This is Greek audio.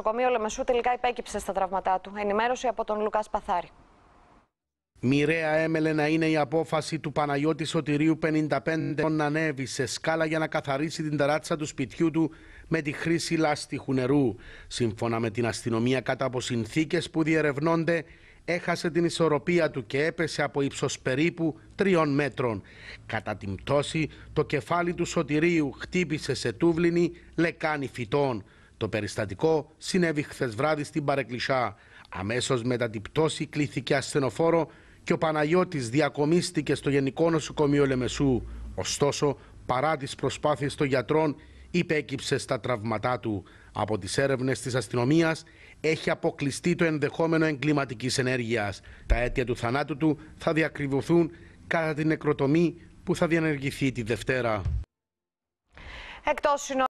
νοσοκομείο Λεμεσού τελικά υπέκυψε στα τραυματά του. Ενημέρωση από τον Λουκάς Παθάρη. Μοιραία έμελε να είναι η απόφαση του Παναγιώτη Σωτηρίου 55 να ανέβει σε σκάλα για να καθαρίσει την ταράτσα του σπιτιού του με τη χρήση λάστιχου νερού. Σύμφωνα με την αστυνομία, κατά από συνθήκες που διερευνώνται, έχασε την ισορροπία του και έπεσε από ύψος περίπου τριών μέτρων. Κατά την πτώση, το κεφάλι του Σωτηρίου χτύπησε σε τούβλινη λεκάνη φυτών. Το περιστατικό συνέβη χθες βράδυ στην Παρεκκλησά. Αμέσως μετά την πτώση κλήθηκε ασθενοφόρο και ο Παναγιώτης διακομίστηκε στο Γενικό Νοσοκομείο Λεμεσού. Ωστόσο, παρά τις προσπάθειες των γιατρών, υπέκυψε στα τραυματά του. Από τις έρευνες της αστυνομίας έχει αποκλειστεί το ενδεχόμενο εγκληματικής ενέργειας. Τα αίτια του θανάτου του θα διακριβωθούν κατά την νεκροτομή που θα διενεργηθεί τη Δευτέρα. Εκτός